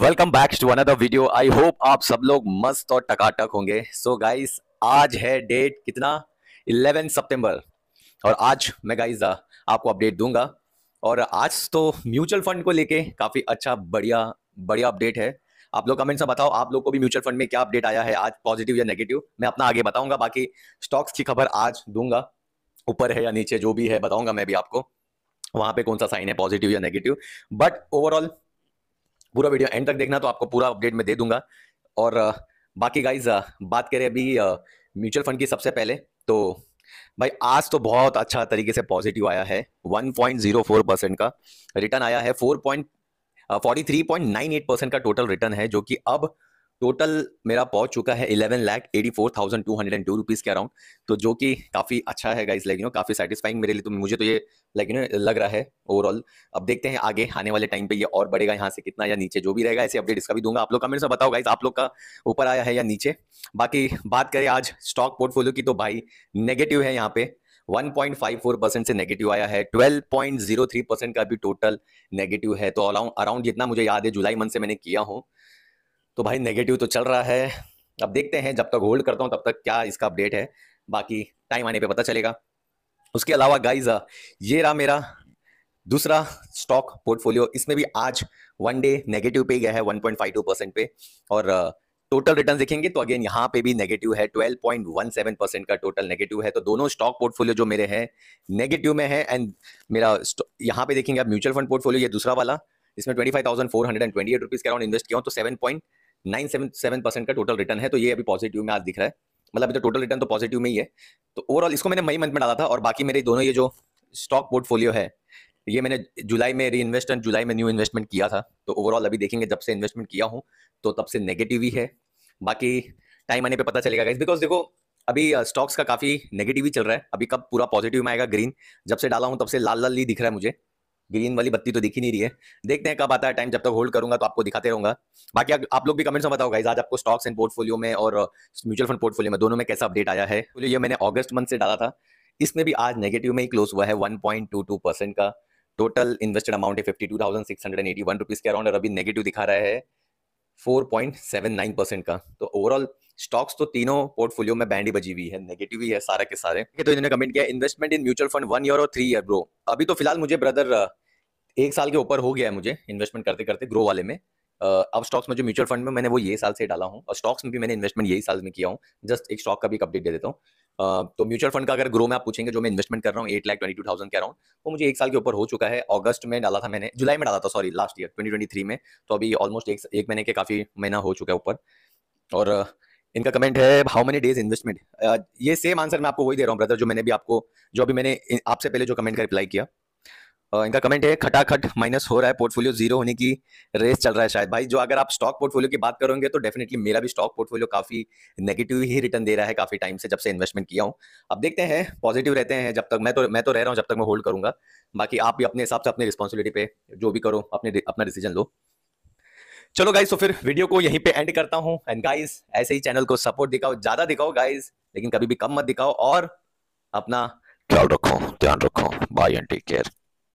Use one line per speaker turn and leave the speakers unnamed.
welcome back to another video I hope आप सब लोग मस्त और टकाटक होंगे सो so गाइस आज है डेट कितना 11 सितंबर और आज मैं गाइस आपको अपडेट दूंगा और आज तो म्यूचुअल फंड को लेके काफ़ी अच्छा बढ़िया बढ़िया अपडेट है आप लोग कमेंट्स में बताओ आप लोग को भी म्यूचुअल फंड में क्या अपडेट आया है आज पॉजिटिव या नेगेटिव मैं अपना आगे बताऊंगा बाकी स्टॉक्स की खबर आज दूंगा ऊपर है या नीचे जो भी है बताऊंगा मैं भी आपको वहां पे कौन सा साइन है पॉजिटिव या नेगेटिव बट ओवरऑल पूरा वीडियो एंड तक देखना तो आपको पूरा अपडेट मैं दे दूंगा और बाकी गाइज बात करें अभी म्यूचुअल फंड की सबसे पहले तो भाई आज तो बहुत अच्छा तरीके से पॉजिटिव आया है 1.04 परसेंट का रिटर्न आया है 4.43.98 परसेंट का टोटल रिटर्न है जो कि अब टोटल मेरा पहुंच चुका है eleven lakh eighty four thousand two hundred and two rupees के अराउंड तो जो कि काफ़ी अच्छा है गाइस लाइक यू नो काफ़ी सेटिस्फाइंग मेरे लिए तो मुझे तो ये लाइक यू नो लग रहा है ओवरऑल अब देखते हैं आगे आने वाले टाइम पे ये और बढ़ेगा यहाँ से कितना या नीचे जो भी रहेगा ऐसे अपडेट इसका भी दूंगा आप लोग कमेंट्स में बताओ गाइस आप लोग का ऊपर आया है या नीचे बाकी बात करें आज स्टॉक पोर्टफोलियो की तो भाई नेगेटिव है यहाँ पे 1.54 परसेंट से नेगेटिव आया है 12.03 परसेंट का भी टोटल नेगेटिव है तो अराउंड जितना मुझे याद है जुलाई मंथ से मैंने किया हूँ तो भाई नेगेटिव तो चल रहा है अब देखते हैं जब तक होल्ड करता हूँ तब तक क्या इसका अपडेट है बाकी टाइम आने पे पता चलेगा उसके अलावा गाइज ये रहा मेरा दूसरा स्टॉक पोर्टफोलियो इसमें भी आज वन डे नेगेटिव पे गया है 1.52 परसेंट पे और टोटल रिटर्न देखेंगे तो अगेन यहाँ पे भी नेगेटिव है 12.17 परसेंट का टोटल नेगेटिव है तो दोनों स्टॉक पोर्टफोलियो जो मेरे हैं नेगेटिव में है एंड मेरा यहाँ पे देखेंगे आप म्यूचुअल फंड पोर्टफोलियो ये दूसरा वाला इसमें twenty five thousand four hundred and twenty eight rupees के अराउंड इन्वेस्ट किया हूँ तो seven point nine seven seven percent का टोटल रिटर्न है तो ये अभी पॉजिटिव में आज दिख रहा है मतलब तो टोटल रिटर्न तो पॉजिटिव में ही है तो ओवरऑल इसको मैंने मई मंथ में डाला था और बाकी मेरे दोनों ये जो स्टॉक पोर्टफोलियो है ये मैंने जुलाई में री इन्वेस्टमेंट जुलाई में न्यू इन्वेस्टमेंट किया था तो ओवरऑल अभी देखेंगे जब से इन्वेस्टमेंट किया हूँ तो तब से नेगेटिव ही है बाकी टाइम आने पर पता चलेगा बिकॉज देखो अभी स्टॉक्स का काफ़ी नेगेटिव ही चल रहा है अभी कब पूरा पॉजिटिव में आएगा ग्रीन जब से डाला हूँ तब से लाल लाल ही दिख रहा है मुझे ग्रीन वाली बत्ती तो दिख ही नहीं रही है देखते हैं कब आता है टाइम जब तक होल्ड करूंगा तो आपको दिखाते रहूंगा बाकी आ, आप लोग भी कमेंट्स में बताओ गाइज आज आपको स्टॉक्स एंड पोर्टफोलियो में और म्यूचुअल फंड पोर्टफोलियो में दोनों में कैसा अपडेट आया है तो ये मैंने अगस्त मंथ से डाला था इसमें भी आज नेगेटिव में ही क्लोज हुआ है वन का टोटल इन्वेस्टेड अमाउंट है fifty two thousand six hundred eighty one rupees के अराउंड और अभी नेगेटिव दिखा रहा है 4.79 परसेंट का तो ओवरऑल स्टॉक्स तो तीनों पोर्टफोलियो में बैंड ही बजी हुई है नेगेटिव ही है सारा के सारे तो इन्होंने कमेंट किया investment in mutual fund one year और थ्री ईयर ब्रो अभी तो फिलहाल मुझे ब्रदर एक साल के ऊपर हो गया है मुझे इन्वेस्टमेंट करते करते ग्रो वाले में अब स्टॉक्स में जो म्यूचुअल फंड में मैंने वो ये साल से डाला हूँ और स्टॉक्स में भी मैंने इन्वेस्टमेंट यही साल में किया हूँ जस्ट एक स्टॉक का भी अपडेट दे देता हूँ Uh, तो म्यूचुअल फंड का अगर ग्रो में आप पूछेंगे जो मैं इन्वेस्टमेंट कर रहा हूँ eight lakh twenty two thousand के अराउंड वो मुझे एक साल के ऊपर हो चुका है अगस्त में डाला था मैंने जुलाई में डाला था sorry last year twenty twenty three में तो अभी ऑलमोस्ट एक, एक महीने के काफी महीना हो चुका है ऊपर और इनका कमेंट है हाउ मेनी डेज इन्वेस्टमेंट ये सेम आंसर मैं आपको वही दे रहा हूँ ब्रदर जो मैंने भी आपको जो अभी मैंने आपसे पहले जो कमेंट का रिप्लाई किया इनका कमेंट है खटाखट माइनस हो रहा है पोर्टफोलियो जीरो होने की रेस चल रहा है शायद भाई जो अगर आप स्टॉक पोर्टफोलियो की बात करोगे तो डेफिनेटली मेरा भी स्टॉक पोर्टफोलियो काफी नेगेटिव ही रिटर्न दे रहा है काफी टाइम से जब से इन्वेस्टमेंट किया हूँ अब देखते हैं पॉजिटिव रहते हैं जब तक मैं तो मैं तो रह रहा हूँ जब तक मैं होल्ड करूंगा बाकी आप भी अपने हिसाब से अपनी रिस्पॉन्सिबिलिटी पे जो भी करो अपने अपना डिसीजन लो चलो गाइज तो फिर वीडियो को यहीं पे एंड करता हूँ एंड गाइज ऐसे ही चैनल को सपोर्ट दिखाओ ज्यादा दिखाओ गाइज लेकिन कभी भी कम मत दिखाओ और अपना ख्याल रखो ध्यान रखो बाय एंड टेक केयर